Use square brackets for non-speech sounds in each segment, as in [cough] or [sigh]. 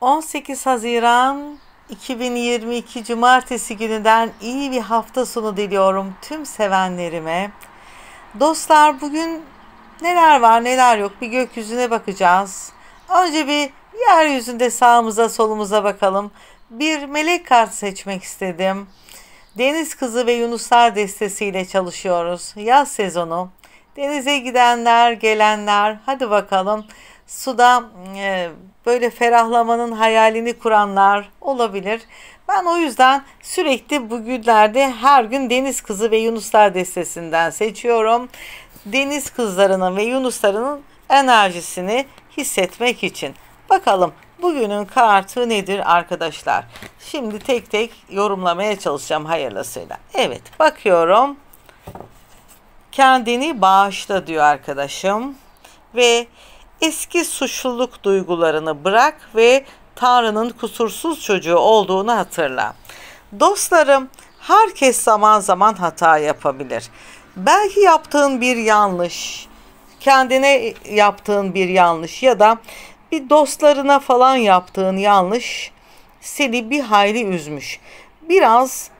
18 Haziran 2022 Cumartesi gününden iyi bir hafta sonu diliyorum tüm sevenlerime. Dostlar bugün neler var neler yok bir gökyüzüne bakacağız. Önce bir yeryüzünde sağımıza solumuza bakalım. Bir melek kart seçmek istedim. Deniz Kızı ve Yunuslar destesiyle çalışıyoruz. Yaz sezonu. Denize gidenler, gelenler hadi bakalım suda mm, e, böyle ferahlamanın hayalini kuranlar olabilir. Ben o yüzden sürekli bu bugünlerde her gün Deniz Kızı ve Yunuslar destesinden seçiyorum. Deniz kızlarının ve Yunusların enerjisini hissetmek için. Bakalım bugünün kartı nedir arkadaşlar? Şimdi tek tek yorumlamaya çalışacağım hayırlısıyla. Evet bakıyorum. Kendini bağışla diyor arkadaşım. Ve eski suçluluk duygularını bırak ve Tanrı'nın kusursuz çocuğu olduğunu hatırla. Dostlarım, herkes zaman zaman hata yapabilir. Belki yaptığın bir yanlış, kendine yaptığın bir yanlış ya da bir dostlarına falan yaptığın yanlış seni bir hayli üzmüş. Biraz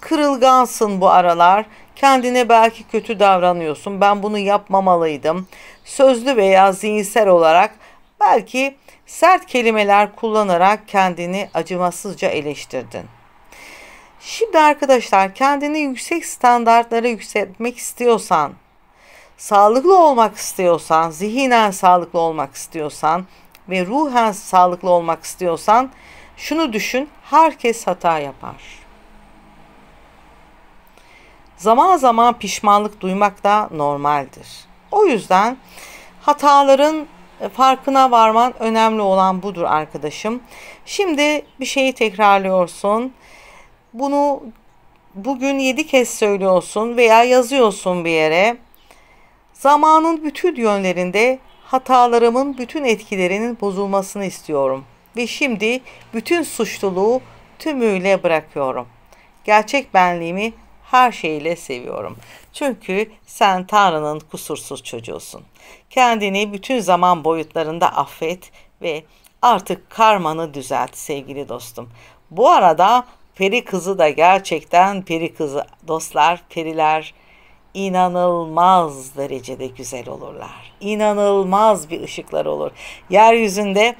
kırılgansın bu aralar. Kendine belki kötü davranıyorsun. Ben bunu yapmamalıydım sözlü veya zihinsel olarak belki sert kelimeler kullanarak kendini acımasızca eleştirdin. Şimdi arkadaşlar kendini yüksek standartlara yükseltmek istiyorsan, sağlıklı olmak istiyorsan, zihinen sağlıklı olmak istiyorsan ve ruhen sağlıklı olmak istiyorsan şunu düşün, herkes hata yapar. Zaman zaman pişmanlık duymak da normaldir. O yüzden hataların e, farkına varman önemli olan budur arkadaşım. Şimdi bir şeyi tekrarlıyorsun. Bunu bugün 7 kez söylüyorsun veya yazıyorsun bir yere. Zamanın bütün yönlerinde hatalarımın bütün etkilerinin bozulmasını istiyorum ve şimdi bütün suçluluğu tümüyle bırakıyorum. Gerçek benliğimi her şeyle seviyorum. Çünkü sen Tanrı'nın kusursuz çocuğusun. Kendini bütün zaman boyutlarında affet ve artık karmanı düzelt sevgili dostum. Bu arada peri kızı da gerçekten peri kızı. Dostlar periler inanılmaz derecede güzel olurlar. İnanılmaz bir ışıklar olur. Yeryüzünde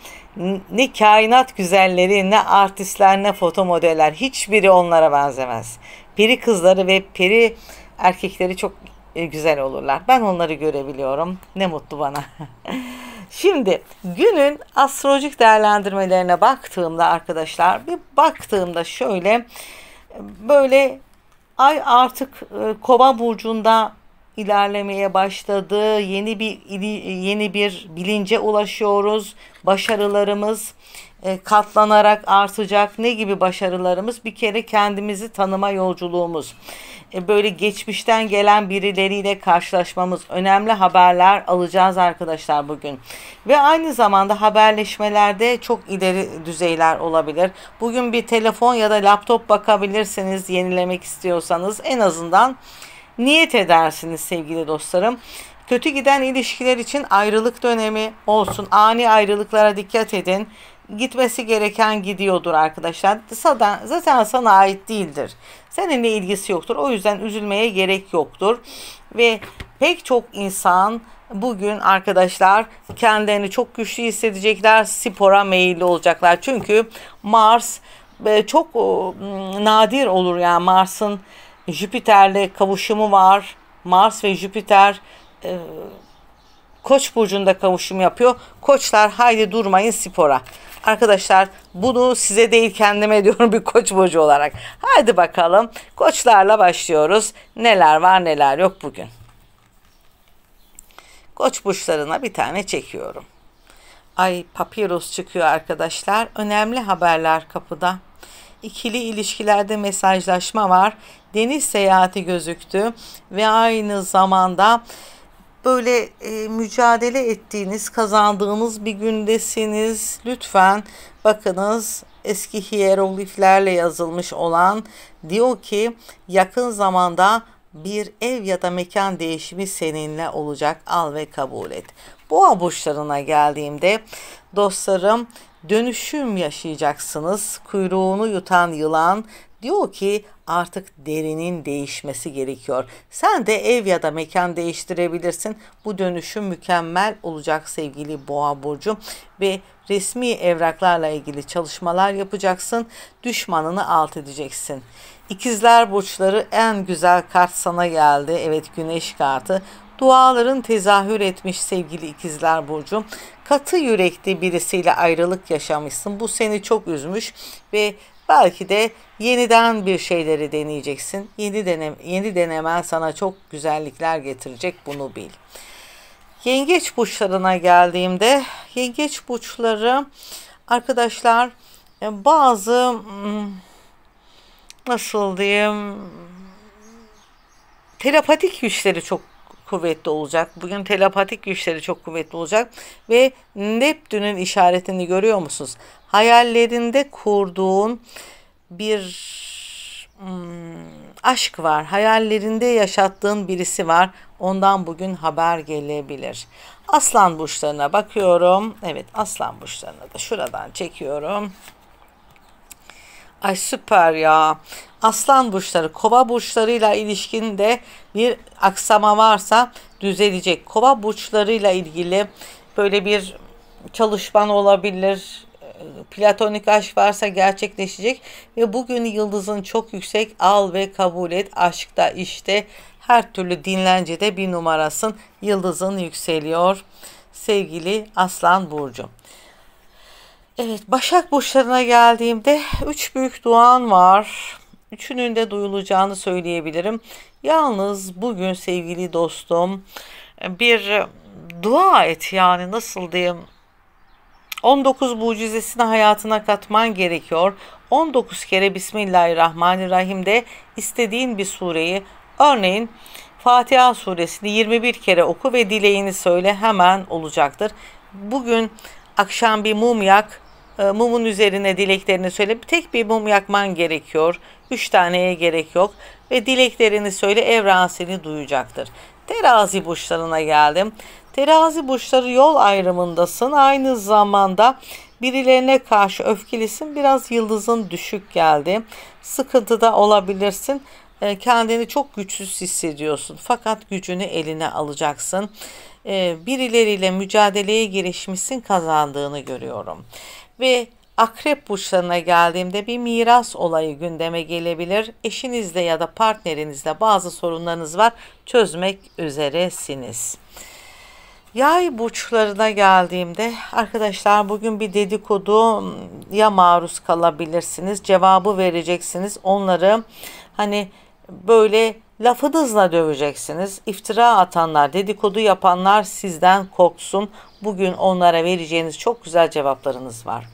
ne kainat güzelleri ne artistler ne foto modeller hiçbiri onlara benzemez peri kızları ve peri erkekleri çok e, güzel olurlar. Ben onları görebiliyorum. Ne mutlu bana. [laughs] Şimdi günün astrolojik değerlendirmelerine baktığımda arkadaşlar bir baktığımda şöyle böyle ay artık e, kova burcunda ilerlemeye başladı. Yeni bir yeni bir bilince ulaşıyoruz. Başarılarımız e, katlanarak artacak ne gibi başarılarımız? Bir kere kendimizi tanıma yolculuğumuz. E, böyle geçmişten gelen birileriyle karşılaşmamız. Önemli haberler alacağız arkadaşlar bugün. Ve aynı zamanda haberleşmelerde çok ileri düzeyler olabilir. Bugün bir telefon ya da laptop bakabilirsiniz yenilemek istiyorsanız. En azından niyet edersiniz sevgili dostlarım. Kötü giden ilişkiler için ayrılık dönemi olsun. Ani ayrılıklara dikkat edin gitmesi gereken gidiyordur arkadaşlar. Zaten zaten sana ait değildir. Seninle ilgisi yoktur. O yüzden üzülmeye gerek yoktur. Ve pek çok insan bugün arkadaşlar kendilerini çok güçlü hissedecekler. Spora meyilli olacaklar. Çünkü Mars e, çok e, nadir olur yani Mars'ın Jüpiter'le kavuşumu var. Mars ve Jüpiter e, Koç burcunda kavuşum yapıyor. Koçlar haydi durmayın spora. Arkadaşlar bunu size değil kendime diyorum bir koç burcu olarak. Haydi bakalım koçlarla başlıyoruz. Neler var neler yok bugün. Koç burçlarına bir tane çekiyorum. Ay papirus çıkıyor arkadaşlar. Önemli haberler kapıda. İkili ilişkilerde mesajlaşma var. Deniz seyahati gözüktü ve aynı zamanda böyle e, mücadele ettiğiniz, kazandığınız bir gündesiniz. Lütfen bakınız eski hierogliflerle yazılmış olan diyor ki yakın zamanda bir ev ya da mekan değişimi seninle olacak. Al ve kabul et. Boğa burçlarına geldiğimde dostlarım dönüşüm yaşayacaksınız. Kuyruğunu yutan yılan Diyor ki artık derinin değişmesi gerekiyor. Sen de ev ya da mekan değiştirebilirsin. Bu dönüşüm mükemmel olacak sevgili Boğa burcu ve resmi evraklarla ilgili çalışmalar yapacaksın. Düşmanını alt edeceksin. İkizler burçları en güzel kart sana geldi. Evet güneş kartı. Duaların tezahür etmiş sevgili ikizler burcu. Katı yürekli birisiyle ayrılık yaşamışsın. Bu seni çok üzmüş ve Belki de yeniden bir şeyleri deneyeceksin. Yeni denem yeni denemen sana çok güzellikler getirecek bunu bil. Yengeç burçlarına geldiğimde yengeç burçları arkadaşlar e, bazı hmm, nasıl diyeyim telepatik güçleri çok kuvvetli olacak. Bugün telepatik güçleri çok kuvvetli olacak ve Neptün'ün işaretini görüyor musunuz? hayallerinde kurduğun bir hmm, aşk var. Hayallerinde yaşattığın birisi var. Ondan bugün haber gelebilir. Aslan burçlarına bakıyorum. Evet aslan burçlarına da şuradan çekiyorum. Ay süper ya. Aslan burçları kova burçlarıyla ilişkinde bir aksama varsa düzelecek. Kova burçlarıyla ilgili böyle bir çalışman olabilir platonik aşk varsa gerçekleşecek ve bugün yıldızın çok yüksek al ve kabul et aşkta işte her türlü dinlence de bir numarasın yıldızın yükseliyor sevgili Aslan Burcu. Evet Başak Burçlarına geldiğimde üç büyük duan var. Üçünün de duyulacağını söyleyebilirim. Yalnız bugün sevgili dostum bir e, dua et yani nasıl diyeyim 19 mucizesini hayatına katman gerekiyor. 19 kere Bismillahirrahmanirrahim de istediğin bir sureyi örneğin Fatiha suresini 21 kere oku ve dileğini söyle hemen olacaktır. Bugün akşam bir mum yak, e, mumun üzerine dileklerini söyle. Tek bir mum yakman gerekiyor. Üç taneye gerek yok. Ve dileklerini söyle evren seni duyacaktır. Terazi burçlarına geldim. Terazi burçları yol ayrımındasın. Aynı zamanda birilerine karşı öfkelisin. Biraz yıldızın düşük geldi. Sıkıntıda olabilirsin. E, kendini çok güçsüz hissediyorsun. Fakat gücünü eline alacaksın. E, birileriyle mücadeleye girişmişsin. Kazandığını görüyorum. Ve Akrep burçlarına geldiğimde bir miras olayı gündeme gelebilir. Eşinizle ya da partnerinizle bazı sorunlarınız var. Çözmek üzeresiniz. Yay burçlarına geldiğimde arkadaşlar bugün bir dedikodu ya maruz kalabilirsiniz. Cevabı vereceksiniz. Onları hani böyle lafınızla döveceksiniz. İftira atanlar, dedikodu yapanlar sizden korksun. Bugün onlara vereceğiniz çok güzel cevaplarınız var.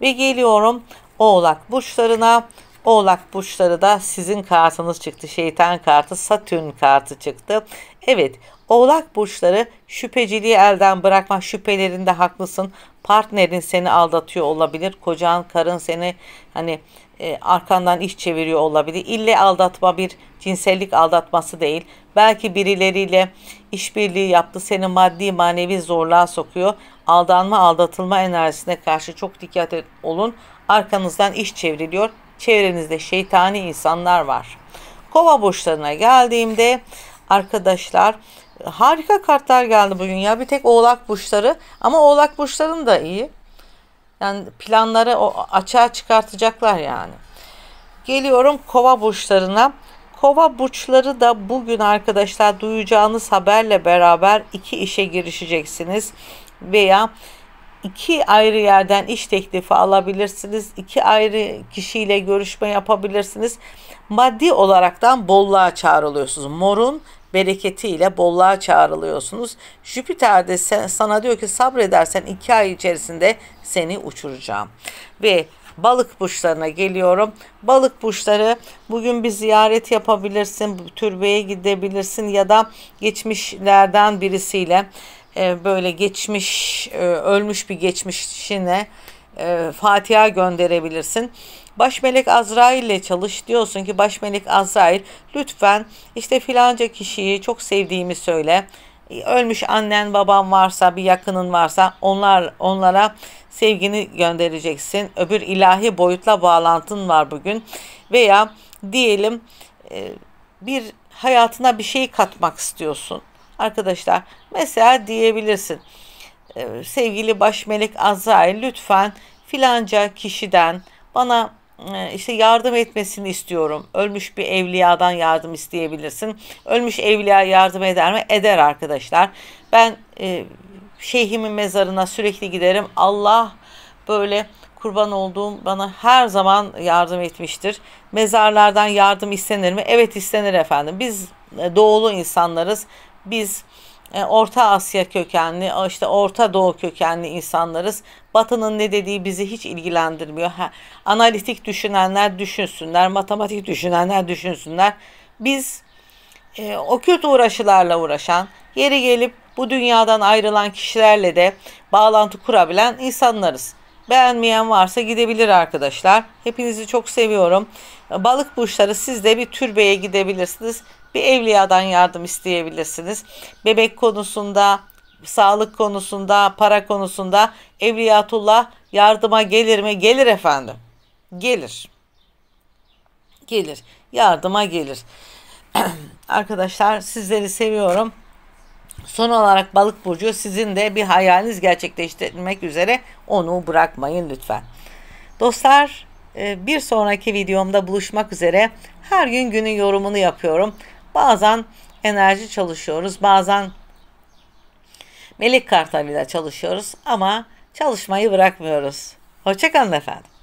Ve geliyorum Oğlak burçlarına. Oğlak burçları da sizin kartınız çıktı. Şeytan kartı, Satürn kartı çıktı. Evet, Oğlak burçları şüpheciliği elden bırakma. Şüphelerinde haklısın. Partnerin seni aldatıyor olabilir. Kocan, karın seni hani e, arkandan iş çeviriyor olabilir. İlle aldatma bir cinsellik aldatması değil. Belki birileriyle işbirliği yaptı. Seni maddi manevi zorluğa sokuyor. Aldanma aldatılma enerjisine karşı çok dikkat olun. Arkanızdan iş çevriliyor. Çevrenizde şeytani insanlar var. Kova burçlarına geldiğimde arkadaşlar harika kartlar geldi bugün ya. Bir tek oğlak burçları ama oğlak burçların da iyi. Yani planları o açığa çıkartacaklar yani. Geliyorum kova burçlarına. Kova burçları da bugün arkadaşlar duyacağınız haberle beraber iki işe girişeceksiniz veya iki ayrı yerden iş teklifi alabilirsiniz. iki ayrı kişiyle görüşme yapabilirsiniz. Maddi olaraktan bolluğa çağrılıyorsunuz. Morun bereketiyle bolluğa çağrılıyorsunuz. Jüpiter de sana diyor ki sabredersen iki ay içerisinde seni uçuracağım. Ve balık burçlarına geliyorum. Balık burçları bugün bir ziyaret yapabilirsin, türbeye gidebilirsin ya da geçmişlerden birisiyle e, böyle geçmiş e, ölmüş bir geçmişine e, Fatiha gönderebilirsin. Başmelek Azrail ile çalış diyorsun ki Başmelek Azrail lütfen işte filanca kişiyi çok sevdiğimi söyle. Ölmüş annen baban varsa bir yakının varsa onlar onlara sevgini göndereceksin. Öbür ilahi boyutla bağlantın var bugün veya diyelim bir hayatına bir şey katmak istiyorsun Arkadaşlar mesela diyebilirsin. Ee, sevgili baş melek Azrail lütfen filanca kişiden bana e, işte yardım etmesini istiyorum. Ölmüş bir evliyadan yardım isteyebilirsin. Ölmüş evliya yardım eder mi? Eder arkadaşlar. Ben e, şeyhimin mezarına sürekli giderim. Allah böyle kurban olduğum bana her zaman yardım etmiştir. Mezarlardan yardım istenir mi? Evet istenir efendim. Biz e, doğulu insanlarız biz e, Orta Asya kökenli, işte Orta Doğu kökenli insanlarız. Batı'nın ne dediği bizi hiç ilgilendirmiyor. Ha, analitik düşünenler düşünsünler, matematik düşünenler düşünsünler. Biz e, o kötü uğraşılarla uğraşan, yeri gelip bu dünyadan ayrılan kişilerle de bağlantı kurabilen insanlarız. Beğenmeyen varsa gidebilir arkadaşlar. Hepinizi çok seviyorum. Balık burçları siz de bir türbeye gidebilirsiniz. Bir evliyadan yardım isteyebilirsiniz. Bebek konusunda, sağlık konusunda, para konusunda evliyatullah yardıma gelir mi? Gelir efendim. Gelir. Gelir. Yardıma gelir. [clears throat] arkadaşlar sizleri seviyorum. Son olarak balık burcu sizin de bir hayaliniz gerçekleştirmek üzere onu bırakmayın lütfen. Dostlar e, bir sonraki videomda buluşmak üzere. Her gün günün yorumunu yapıyorum. Bazen enerji çalışıyoruz. Bazen melek kartlarıyla çalışıyoruz ama çalışmayı bırakmıyoruz. Hoşçakalın efendim.